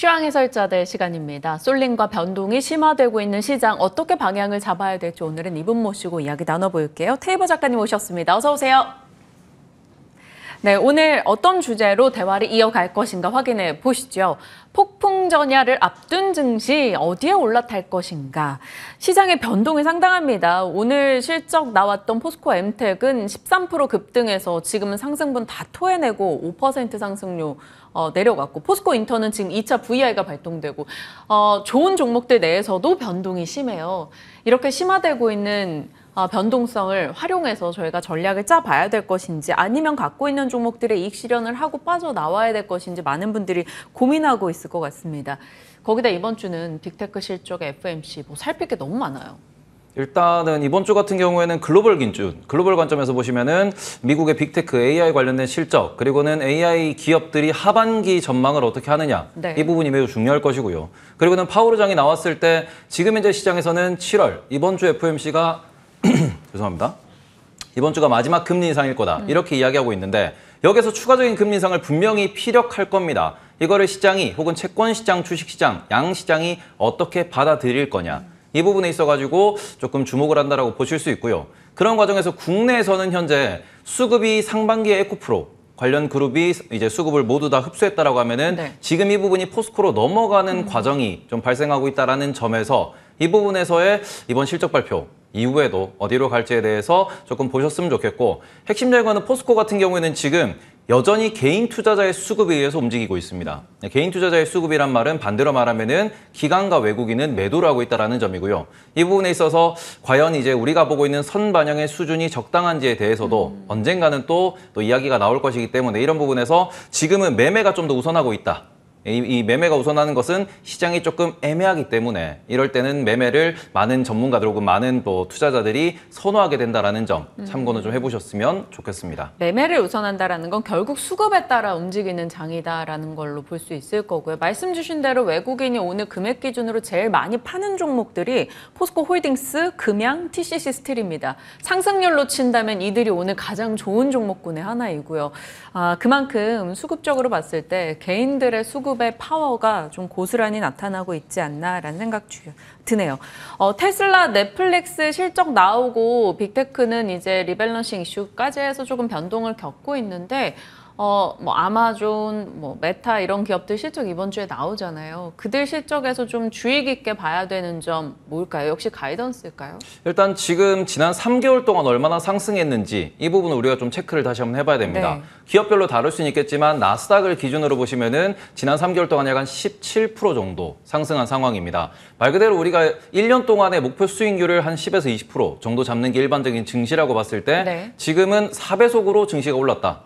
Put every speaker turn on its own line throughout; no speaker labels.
취향 해설자들 시간입니다. 쏠림과 변동이 심화되고 있는 시장 어떻게 방향을 잡아야 될지 오늘은 이분 모시고 이야기 나눠볼게요. 테이버 작가님 오셨습니다. 어서 오세요. 네, 오늘 어떤 주제로 대화를 이어갈 것인가 확인해 보시죠. 폭풍 전야를 앞둔 증시 어디에 올라탈 것인가. 시장의 변동이 상당합니다. 오늘 실적 나왔던 포스코 엠텍은 13% 급등해서 지금은 상승분 다 토해내고 5% 상승률 어, 내려갔고 포스코 인턴은 지금 2차 VI가 발동되고 어, 좋은 종목들 내에서도 변동이 심해요. 이렇게 심화되고 있는 아, 변동성을 활용해서 저희가 전략을 짜봐야 될 것인지 아니면 갖고 있는 종목들의 이익 실현을 하고 빠져나와야 될 것인지 많은 분들이 고민하고 있을 것 같습니다. 거기다 이번 주는 빅테크 실적 FMC 뭐 살필 게 너무 많아요.
일단은 이번 주 같은 경우에는 글로벌 기준, 글로벌 관점에서 보시면은 미국의 빅테크 AI 관련된 실적, 그리고는 AI 기업들이 하반기 전망을 어떻게 하느냐 네. 이 부분이 매우 중요할 것이고요. 그리고는 파월 의장이 나왔을 때 지금 현재 시장에서는 7월 이번 주 f m c 가 죄송합니다. 이번 주가 마지막 금리 인상일 거다 음. 이렇게 이야기하고 있는데 여기서 추가적인 금리 인상을 분명히 피력할 겁니다. 이거를 시장이 혹은 채권 시장, 주식 시장, 양 시장이 어떻게 받아들일 거냐 음. 이 부분에 있어 가지고 조금 주목을 한다고 보실 수 있고요. 그런 과정에서 국내에서는 현재 수급이 상반기에 에코프로 관련 그룹이 이제 수급을 모두 다 흡수했다라고 하면은 네. 지금 이 부분이 포스코로 넘어가는 음. 과정이 좀 발생하고 있다라는 점에서 이 부분에서의 이번 실적 발표 이후에도 어디로 갈지에 대해서 조금 보셨으면 좋겠고 핵심 자료관은 포스코 같은 경우에는 지금 여전히 개인 투자자의 수급에 의해서 움직이고 있습니다. 네, 개인 투자자의 수급이란 말은 반대로 말하면은 기관과 외국인은 매도를 하고 있다는 점이고요. 이 부분에 있어서 과연 이제 우리가 보고 있는 선 반영의 수준이 적당한지에 대해서도 음. 언젠가는 또, 또 이야기가 나올 것이기 때문에 이런 부분에서 지금은 매매가 좀 더 우선하고 있다. 이, 매매가 우선하는 것은 시장이 조금 애매하기 때문에 이럴 때는 매매를 많은 전문가들 혹은 많은 뭐 투자자들이 선호하게 된다라는 점 음. 참고는 좀 해보셨으면 좋겠습니다.
매매를 우선한다라는 건 결국 수급에 따라 움직이는 장이다라는 걸로 볼 수 있을 거고요. 말씀 주신 대로 외국인이 오늘 금액 기준으로 제일 많이 파는 종목들이 포스코 홀딩스, 금양, TCC 스틸입니다. 상승률로 친다면 이들이 오늘 가장 좋은 종목군의 하나이고요. 아, 그만큼 수급적으로 봤을 때 개인들의 수급 수급의 파워가 좀 고스란히 나타나고 있지 않나라는 생각 드네요. 어, 테슬라, 넷플릭스 실적 나오고 빅테크는 이제 리밸런싱 이슈까지 해서 조금 변동을 겪고 있는데 어, 뭐 아마존, 뭐 메타 이런 기업들 실적 이번 주에 나오잖아요. 그들 실적에서 좀 주의 깊게 봐야 되는 점 뭘까요? 역시 가이던스일까요?
일단 지금 지난 3개월 동안 얼마나 상승했는지 이 부분을 우리가 좀 체크를 다시 한번 해봐야 됩니다. 네. 기업별로 다를 수는 있겠지만 나스닥을 기준으로 보시면은 지난 3개월 동안 약한17% 정도 상승한 상황입니다. 말 그대로 우리가 1년 동안의 목표 수익률을 한 10에서 20% 정도 잡는 게 일반적인 증시라고 봤을 때 네. 지금은 4배속으로 증시가 올랐다.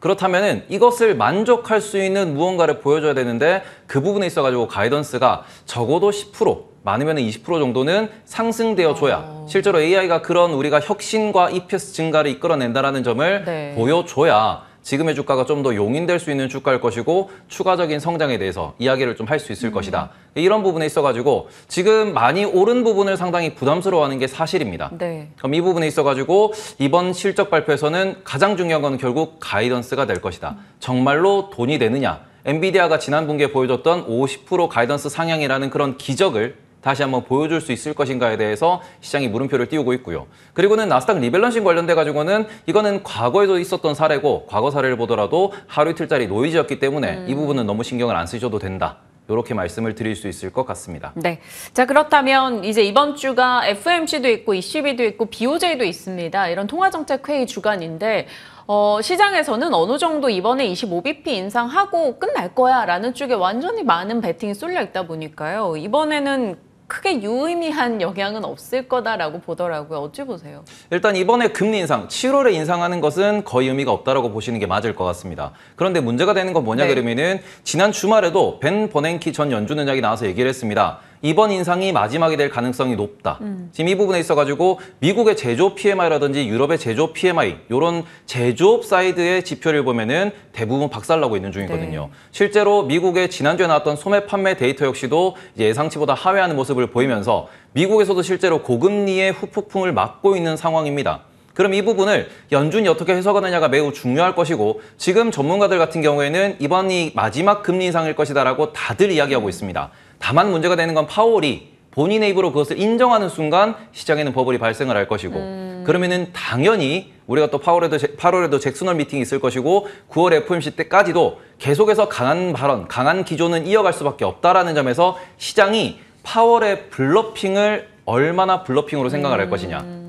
그렇다면 은 이것을 만족할 수 있는 무언가를 보여줘야 되는데 그 부분에 있어가지고 가이던스가 적어도 10% 많으면 20% 정도는 상승되어줘야 어... 실제로 AI가 그런 우리가 혁신과 EPS 증가를 이끌어낸다는 점을 네. 보여줘야 지금의 주가가 좀 더 용인될 수 있는 주가일 것이고 추가적인 성장에 대해서 이야기를 좀 할 수 있을 음. 것이다. 이런 부분에 있어가지고 지금 많이 오른 부분을 상당히 부담스러워하는 게 사실입니다. 네. 그럼 이 부분에 있어가지고 이번 실적 발표에서는 가장 중요한 건 결국 가이던스가 될 것이다. 음. 정말로 돈이 되느냐. 엔비디아가 지난 분기에 보여줬던 50% 가이던스 상향이라는 그런 기적을 다시 한번 보여줄 수 있을 것인가에 대해서 시장이 물음표를 띄우고 있고요. 그리고는 나스닥 리밸런싱 관련돼 가지고는 이거는 과거에도 있었던 사례고 과거 사례를 보더라도 하루 이틀짜리 노이즈였기 때문에 음. 이 부분은 너무 신경을 안 쓰셔도 된다. 이렇게 말씀을 드릴 수 있을 것 같습니다.
네. 자, 그렇다면 이제 이번 주가 FMC도 있고 ECB도 있고 BOJ도 있습니다. 이런 통화정책회의 주간인데 어, 시장에서는 어느 정도 이번에 25bp 인상하고 끝날 거야 라는 쪽에 완전히 많은 베팅이 쏠려 있다 보니까요. 이번에는 크게 유의미한 영향은 없을 거다라고 보더라고요. 어찌 보세요?
일단 이번에 금리 인상, 7월에 인상하는 것은 거의 의미가 없다라고 보시는 게 맞을 것 같습니다. 그런데 문제가 되는 건 뭐냐 네. 그러면은 지난 주말에도 벤 버냉키 전 연준 의장이 나와서 얘기를 했습니다. 이번 인상이 마지막이 될 가능성이 높다. 음. 지금 이 부분에 있어가지고 미국의 제조 PMI라든지 유럽의 제조 PMI 이런 제조업 사이드의 지표를 보면은 대부분 박살나고 있는 중이거든요. 네. 실제로 미국의 지난주에 나왔던 소매 판매 데이터 역시도 예상치보다 하회하는 모습을 보이면서 미국에서도 실제로 고금리의 후폭풍을 막고 있는 상황입니다. 그럼 이 부분을 연준이 어떻게 해석하느냐가 매우 중요할 것이고 지금 전문가들 같은 경우에는 이번이 마지막 금리 인상일 것이다라고 다들 이야기하고 있습니다. 다만 문제가 되는 건 파월이 본인의 입으로 그것을 인정하는 순간 시장에는 버블이 발생을 할 것이고 음. 그러면은 당연히 우리가 또 8월에도 8월에도 잭슨홀 미팅이 있을 것이고 9월 FOMC 때까지도 계속해서 강한 발언, 강한 기조는 이어갈 수밖에 없다라는 점에서 시장이 파월의 블러핑을 얼마나 블러핑으로 생각을 할 음. 것이냐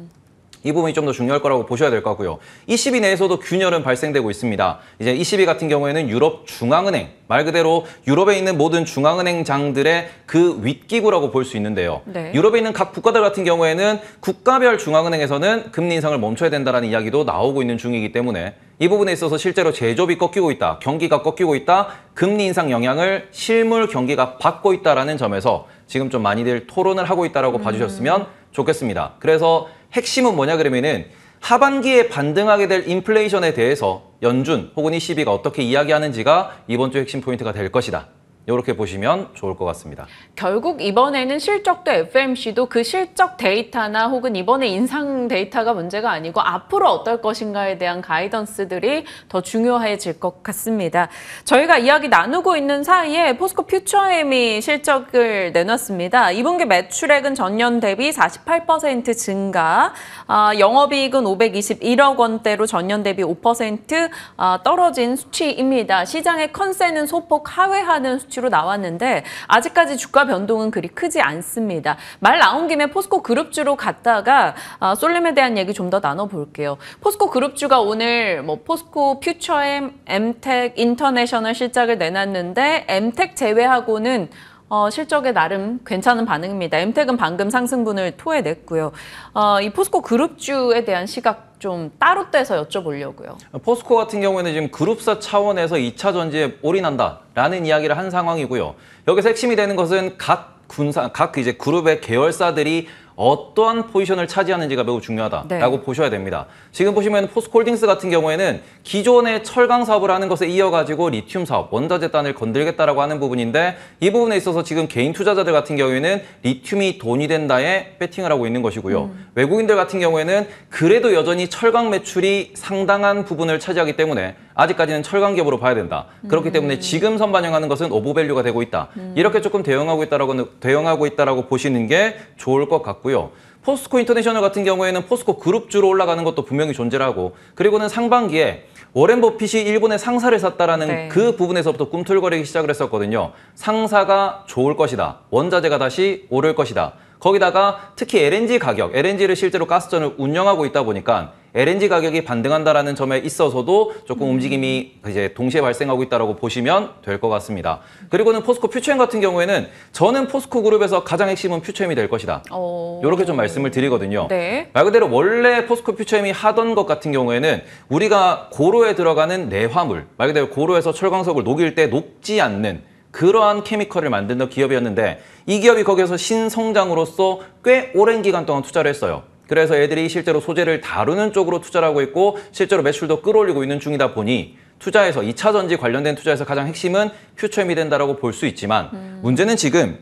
이 부분이 좀 더 중요할 거라고 보셔야 될 거고요. ECB 내에서도 균열은 발생되고 있습니다. 이제 ECB 같은 경우에는 유럽 중앙은행 말 그대로 유럽에 있는 모든 중앙은행장들의 그 윗기구라고 볼 수 있는데요. 네. 유럽에 있는 각 국가들 같은 경우에는 국가별 중앙은행에서는 금리 인상을 멈춰야 된다는 이야기도 나오고 있는 중이기 때문에 이 부분에 있어서 실제로 제조업이 꺾이고 있다, 경기가 꺾이고 있다, 금리 인상 영향을 실물 경기가 받고 있다라는 점에서 지금 좀 많이들 토론을 하고 있다라고 음. 봐주셨으면 좋겠습니다. 그래서 핵심은 뭐냐 그러면은 하반기에 반등하게 될 인플레이션에 대해서 연준 혹은 ECB가 어떻게 이야기하는지가 이번 주 핵심 포인트가 될 것이다. 이렇게 보시면 좋을 것 같습니다.
결국 이번에는 실적도 FMC도 그 실적 데이터나 혹은 이번에 인상 데이터가 문제가 아니고 앞으로 어떨 것인가에 대한 가이던스들이 더 중요해질 것 같습니다. 저희가 이야기 나누고 있는 사이에 포스코 퓨처엠이 실적을 내놨습니다. 2분기 매출액은 전년 대비 48% 증가, 아, 영업이익은 521억 원대로 전년 대비 5% 아, 떨어진 수치입니다. 시장의 컨셉은 소폭 하회하는 수치 수치로 나왔는데 아직까지 주가 변동은 그리 크지 않습니다. 말 나온 김에 포스코 그룹주로 갔다가 아, 솔렘에 대한 얘기 좀 더 나눠볼게요. 포스코 그룹주가 오늘 뭐 포스코 퓨처엠, 엠텍, 인터내셔널 실적을 내놨는데 엠텍 제외하고는 어, 실적에 나름 괜찮은 반응입니다. 엠텍은 방금 상승분을 토해냈고요. 어, 이 포스코 그룹주에 대한 시각 좀 따로 떼서 여쭤보려고요.
어, 포스코 같은 경우에는 지금 그룹사 차원에서 2차 전지에 올인한다라는 이야기를 한 상황이고요. 여기서 핵심이 되는 것은 각 군사 각 이제 그룹의 계열사들이 어떠한 포지션을 차지하는지가 매우 중요하다라고 네. 보셔야 됩니다. 지금 보시면 포스콜딩스 같은 경우에는 기존의 철강 사업을 하는 것에 이어가지고 리튬 사업, 원자재단을 건들겠다라고 하는 부분인데 이 부분에 있어서 지금 개인 투자자들 같은 경우에는 리튬이 돈이 된다에 배팅을 하고 있는 것이고요. 음. 외국인들 같은 경우에는 그래도 여전히 철강 매출이 상당한 부분을 차지하기 때문에 아직까지는 철강 기업으로 봐야 된다. 그렇기 음. 때문에 지금 선반영하는 것은 오버밸류가 되고 있다. 음. 이렇게 조금 대응하고 있다라고 대응하고 있다라고 보시는 게 좋을 것같고 같고요. 포스코 인터내셔널 같은 경우에는 포스코 그룹주로 올라가는 것도 분명히 존재하고 그리고는 상반기에 워렌 버핏이 일본의 상사를 샀다라는 네. 그 부분에서부터 꿈틀거리기 시작을 했었거든요. 상사가 좋을 것이다. 원자재가 다시 오를 것이다. 거기다가 특히 LNG 가격, LNG를 실제로 가스전을 운영하고 있다 보니까 LNG 가격이 반등한다라는 점에 있어서도 조금 움직임이 이제 동시에 발생하고 있다고 보시면 될 것 같습니다. 그리고는 포스코 퓨처엠 같은 경우에는 저는 포스코 그룹에서 가장 핵심은 퓨처엠이 될 것이다. 이렇게 어. 좀 말씀을 드리거든요. 네. 말 그대로 원래 포스코 퓨처엠이 하던 것 같은 경우에는 우리가 고로에 들어가는 내화물, 말 그대로 고로에서 철광석을 녹일 때 녹지 않는 그러한 케미컬을 만드는 기업이었는데 이 기업이 거기에서 신성장으로서 꽤 오랜 기간 동안 투자를 했어요. 그래서 애들이 실제로 소재를 다루는 쪽으로 투자를 하고 있고 실제로 매출도 끌어올리고 있는 중이다 보니 투자에서 2차 전지 관련된 투자에서 가장 핵심은 퓨처엠이 된다라고 볼 수 있지만 음. 문제는 지금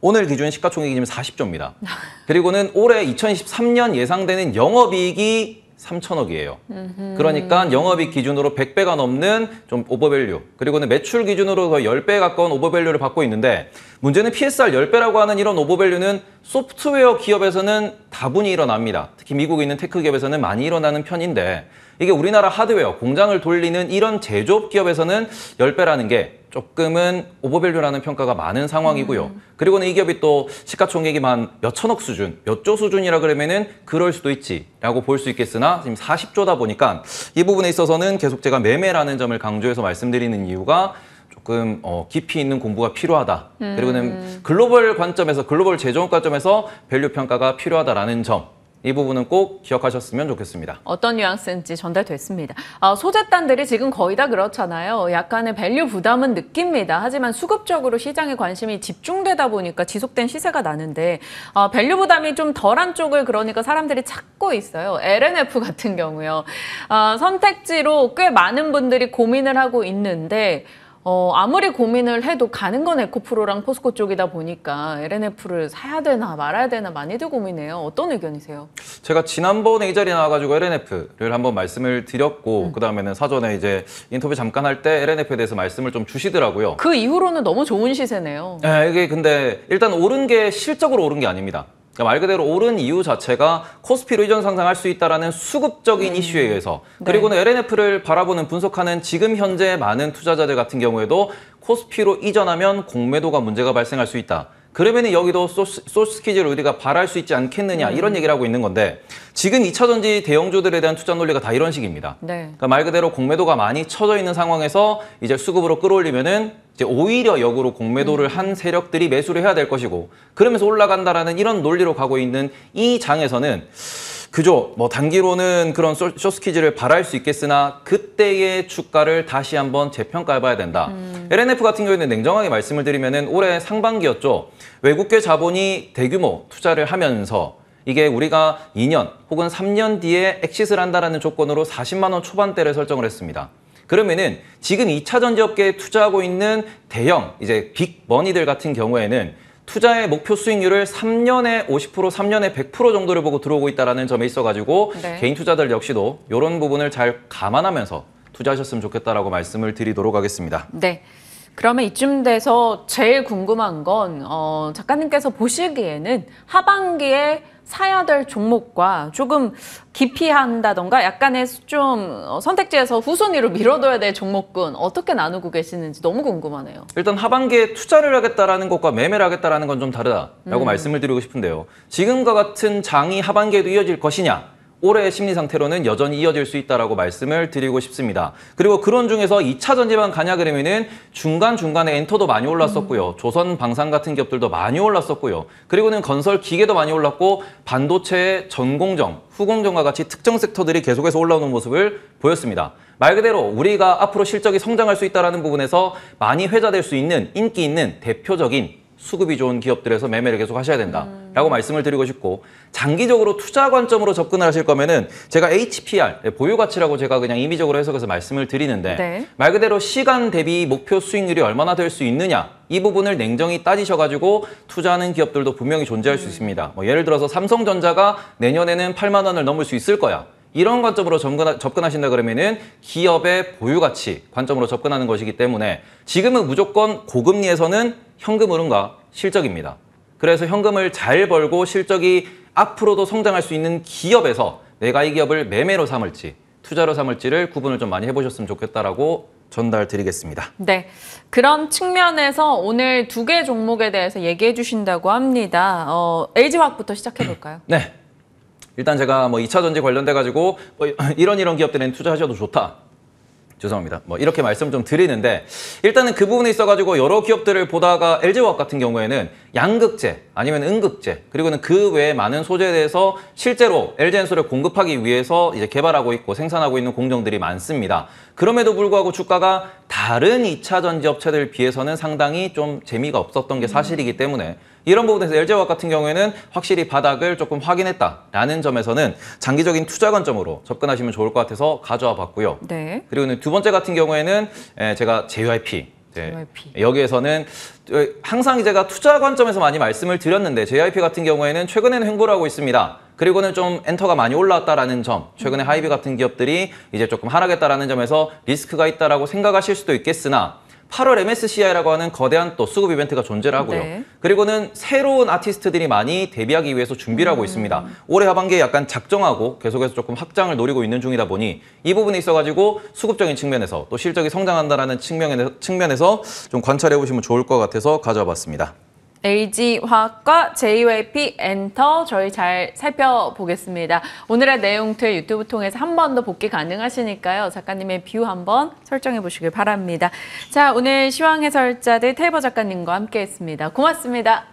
오늘 기준 시가총액이 지금 40조입니다. 그리고는 올해 2023년 예상되는 영업이익이 3천억이에요. 음흠. 그러니까 영업이 기준으로 100배가 넘는 좀 오버밸류 그리고는 매출 기준으로 거 10배 가까운 오버밸류를 받고 있는데 문제는 PSR 10배라고 하는 이런 오버밸류는 소프트웨어 기업에서는 다분히 일어납니다. 특히 미국에 있는 테크 기업에서는 많이 일어나는 편인데 이게 우리나라 하드웨어 공장을 돌리는 이런 제조업 기업에서는 10배라는 게 조금은 오버밸류라는 평가가 많은 상황이고요. 음. 그리고는 이 기업이 또 시가총액이만 몇천억 수준, 몇조 수준이라 그러면은 그럴 수도 있지라고 볼 수 있겠으나 지금 40조다 보니까 이 부분에 있어서는 계속 제가 매매라는 점을 강조해서 말씀드리는 이유가 조금 어, 깊이 있는 공부가 필요하다. 음. 그리고는 글로벌 관점에서 글로벌 제조업 관점에서 밸류 평가가 필요하다라는 점. 이 부분은 꼭 기억하셨으면 좋겠습니다.
어떤 뉘앙스인지 전달됐습니다. 아, 소재단들이 지금 거의 다 그렇잖아요. 약간의 밸류 부담은 느낍니다. 하지만 수급적으로 시장의 관심이 집중되다 보니까 지속된 시세가 나는데 아, 어, 밸류 부담이 좀 덜한 쪽을 그러니까 사람들이 찾고 있어요. LNF 같은 경우요. 아, 선택지로 꽤 많은 분들이 고민을 하고 있는데 어, 아무리 고민을 해도 가는 건 에코프로랑 포스코 쪽이다 보니까 LNF를 사야 되나 말아야 되나 많이들 고민해요. 어떤 의견이세요?
제가 지난번에 이 자리에 나와가지고 LNF를 한번 말씀을 드렸고 음. 그 다음에는 사전에 이제 인터뷰 잠깐 할 때 LNF에 대해서 말씀을 좀 주시더라고요.
그 이후로는 너무 좋은 시세네요.
네, 이게 근데 일단 오른 게 실적으로 오른 게 아닙니다. 그러니까 말 그대로 오른 이유 자체가 코스피로 이전 상상할 수 있다라는 수급적인 음. 이슈에 의해서 네. 그리고는 LNF를 바라보는 분석하는 지금 현재 많은 투자자들 같은 경우에도 코스피로 이전하면 공매도가 문제가 발생할 수 있다. 그러면 여기도 소스, 소스키즈를 우리가 바랄 수 있지 않겠느냐 음. 이런 얘기를 하고 있는 건데 지금 2차 전지 대형주들에 대한 투자 논리가 다 이런 식입니다. 네. 그러니까 말 그대로 공매도가 많이 쳐져 있는 상황에서 이제 수급으로 끌어올리면은 이제 오히려 역으로 공매도를 음. 한 세력들이 매수를 해야 될 것이고 그러면서 올라간다라는 이런 논리로 가고 있는 이 장에서는 그죠 뭐 단기로는 그런 쇼스키즈를 바랄 수 있겠으나 그때의 주가를 다시 한번 재평가해 봐야 된다 음. LNF 같은 경우에는 냉정하게 말씀을 드리면 올해 상반기였죠 외국계 자본이 대규모 투자를 하면서 이게 우리가 2년 혹은 3년 뒤에 엑시스를 한다는 조건으로 40만 원 초반대를 설정을 했습니다 그러면은 지금 2차 전지업계에 투자하고 있는 대형 이제 빅머니들 같은 경우에는 투자의 목표 수익률을 3년에 50%, 3년에 100% 정도를 보고 들어오고 있다는 점에 있어가지고 네. 개인 투자들 역시도 이런 부분을 잘 감안하면서 투자하셨으면 좋겠다라고 말씀을 드리도록 하겠습니다.
네. 그러면 이쯤 돼서 제일 궁금한 건 어, 작가님께서 보시기에는 하반기에 사야 될 종목과 조금 기피한다던가 약간의 좀 어, 선택지에서 후순위로 밀어둬야 될 종목군 어떻게 나누고 계시는지 너무 궁금하네요.
일단 하반기에 투자를 하겠다라는 것과 매매를 하겠다라는 건 좀 다르다라고 음. 말씀을 드리고 싶은데요. 지금과 같은 장이 하반기에도 이어질 것이냐 올해의 심리 상태로는 여전히 이어질 수 있다라고 말씀을 드리고 싶습니다. 그리고 그런 중에서 2차전 지방 가냐 그래미는 중간중간에 엔터도 많이 올랐었고요. 음. 조선 방산 같은 기업들도 많이 올랐었고요. 그리고는 건설 기계도 많이 올랐고 반도체 전공정, 후공정과 같이 특정 섹터들이 계속해서 올라오는 모습을 보였습니다. 말 그대로 우리가 앞으로 실적이 성장할 수 있다는 부분에서 많이 회자될 수 있는 인기 있는 대표적인 수급이 좋은 기업들에서 매매를 계속 하셔야 된다라고 음. 말씀을 드리고 싶고 장기적으로 투자 관점으로 접근을 하실 거면은 제가 HPR 네, 보유 가치라고 제가 그냥 임의적으로 해석해서 말씀을 드리는데 네. 말 그대로 시간 대비 목표 수익률이 얼마나 될 수 있느냐 이 부분을 냉정히 따지셔가지고 투자하는 기업들도 분명히 존재할 음. 수 있습니다. 뭐 예를 들어서 삼성전자가 내년에는 8만 원을 넘을 수 있을 거야. 이런 관점으로 접근하, 신다 그러면은 기업의 보유 가치 관점으로 접근하는 것이기 때문에 지금은 무조건 고금리에서는 현금 흐름과 실적입니다. 그래서 현금을 잘 벌고 실적이 앞으로도 성장할 수 있는 기업에서 내가 이 기업을 매매로 삼을지 투자로 삼을지를 구분을 좀 많이 해보셨으면 좋겠다라고 전달드리겠습니다.
네, 그런 측면에서 오늘 두 개 종목에 대해서 얘기해 주신다고 합니다. 어, LG화학부터 시작해 볼까요?
네, 일단 제가 뭐 2차 전지 관련돼 가지고 뭐 이런 이런 기업들은 투자하셔도 좋다. 죄송합니다. 뭐 이렇게 말씀 좀 드리는데 일단은 그 부분에 있어가지고 여러 기업들을 보다가 LG화학 같은 경우에는 양극재 아니면 음극재 그리고는 그 외에 많은 소재에 대해서 실제로 LG엔솔을 공급하기 위해서 이제 개발하고 있고 생산하고 있는 공정들이 많습니다. 그럼에도 불구하고 주가가 다른 2차 전지 업체들 비해서는 상당히 좀 재미가 없었던 게 사실이기 때문에 이런 부분에서 LG화학 같은 경우에는 확실히 바닥을 조금 확인했다라는 점에서는 장기적인 투자 관점으로 접근하시면 좋을 것 같아서 가져와 봤고요. 네. 그리고 두 번째 같은 경우에는 예, 제가 JYP 네. 예, 여기에서는 항상 제가 투자 관점에서 많이 말씀을 드렸는데 JYP 같은 경우에는 최근에는 횡보를 하고 있습니다. 그리고는 좀 엔터가 많이 올라왔다라는 점, 최근에 하이브 같은 기업들이 이제 조금 하락했다라는 점에서 리스크가 있다라고 생각하실 수도 있겠으나 8월 MSCI라고 하는 거대한 또 수급 이벤트가 존재를 하고요. 네. 그리고는 새로운 아티스트들이 많이 데뷔하기 위해서 준비를 하고 음. 있습니다. 올해 하반기에 약간 작정하고 계속해서 조금 확장을 노리고 있는 중이다 보니 이 부분에 있어가지고 수급적인 측면에서 또 실적이 성장한다라는 측면에서, 측면에서 좀 관찰해 보시면 좋을 것 같아서 가져와 봤습니다.
LG화학과 JYP 엔터 저희 잘 살펴보겠습니다. 오늘의 내용 틀 유튜브 통해서 한 번 더 복귀 가능하시니까요. 작가님의 뷰 한번 설정해 보시길 바랍니다. 자, 오늘 시황 해설자들 테이버 작가님과 함께했습니다. 고맙습니다.